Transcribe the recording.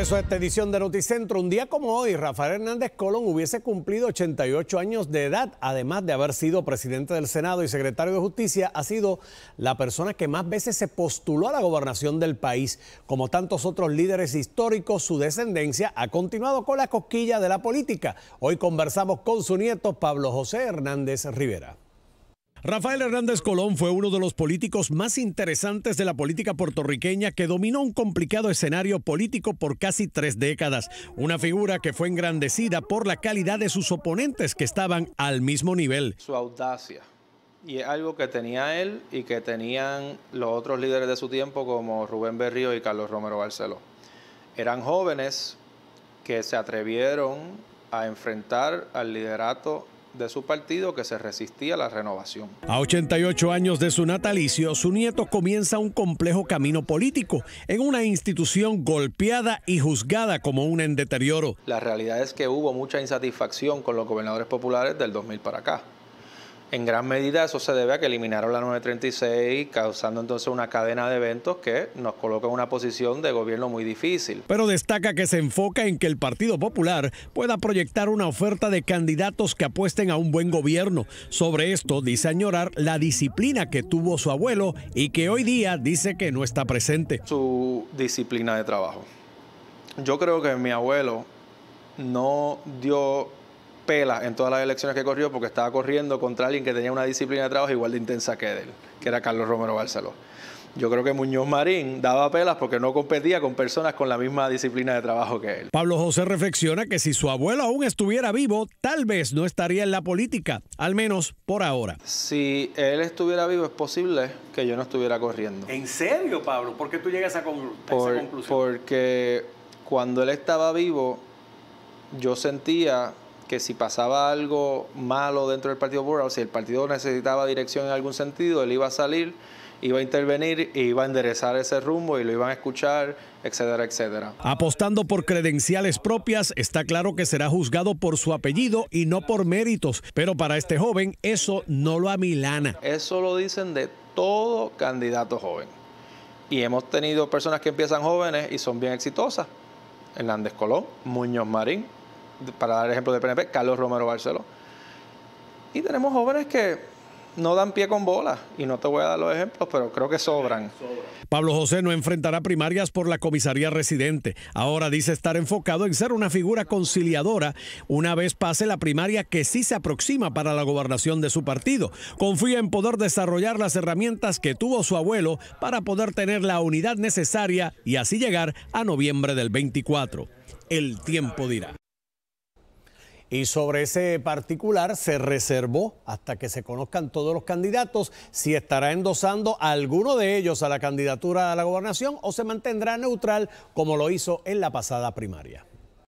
esta edición de Noticentro. Un día como hoy, Rafael Hernández Colón hubiese cumplido 88 años de edad, además de haber sido presidente del Senado y secretario de Justicia, ha sido la persona que más veces se postuló a la gobernación del país. Como tantos otros líderes históricos, su descendencia ha continuado con la cosquilla de la política. Hoy conversamos con su nieto, Pablo José Hernández Rivera. Rafael Hernández Colón fue uno de los políticos más interesantes de la política puertorriqueña que dominó un complicado escenario político por casi tres décadas, una figura que fue engrandecida por la calidad de sus oponentes que estaban al mismo nivel. Su audacia, y es algo que tenía él y que tenían los otros líderes de su tiempo como Rubén Berrío y Carlos Romero Barceló. Eran jóvenes que se atrevieron a enfrentar al liderato de su partido que se resistía a la renovación. A 88 años de su natalicio, su nieto comienza un complejo camino político en una institución golpeada y juzgada como una en deterioro. La realidad es que hubo mucha insatisfacción con los gobernadores populares del 2000 para acá. En gran medida eso se debe a que eliminaron la 936, causando entonces una cadena de eventos que nos coloca en una posición de gobierno muy difícil. Pero destaca que se enfoca en que el Partido Popular pueda proyectar una oferta de candidatos que apuesten a un buen gobierno. Sobre esto dice añorar la disciplina que tuvo su abuelo y que hoy día dice que no está presente. Su disciplina de trabajo. Yo creo que mi abuelo no dio pela en todas las elecciones que corrió porque estaba corriendo contra alguien que tenía una disciplina de trabajo igual de intensa que él, que era Carlos Romero Barceló. Yo creo que Muñoz Marín daba pelas porque no competía con personas con la misma disciplina de trabajo que él. Pablo José reflexiona que si su abuelo aún estuviera vivo, tal vez no estaría en la política, al menos por ahora. Si él estuviera vivo, es posible que yo no estuviera corriendo. ¿En serio, Pablo? ¿Por qué tú llegas a, esa conclusión? Porque cuando él estaba vivo, yo sentía que si pasaba algo malo dentro del Partido Popular, si el partido necesitaba dirección en algún sentido, él iba a salir, iba a intervenir y iba a enderezar ese rumbo y lo iban a escuchar, etcétera, etcétera. Apostando por credenciales propias, está claro que será juzgado por su apellido y no por méritos, pero para este joven eso no lo milana. Eso lo dicen de todo candidato joven. Y hemos tenido personas que empiezan jóvenes y son bien exitosas. Hernández Colón, Muñoz Marín, para dar ejemplo de PNP, Carlos Romero Barceló. Y tenemos jóvenes que no dan pie con bola, y no te voy a dar los ejemplos, pero creo que sobran. Pablo José no enfrentará primarias por la comisaría residente. Ahora dice estar enfocado en ser una figura conciliadora una vez pase la primaria que sí se aproxima para la gobernación de su partido. Confía en poder desarrollar las herramientas que tuvo su abuelo para poder tener la unidad necesaria y así llegar a noviembre del 24. El tiempo dirá. Y sobre ese particular se reservó hasta que se conozcan todos los candidatos si estará endosando a alguno de ellos a la candidatura a la gobernación o se mantendrá neutral como lo hizo en la pasada primaria.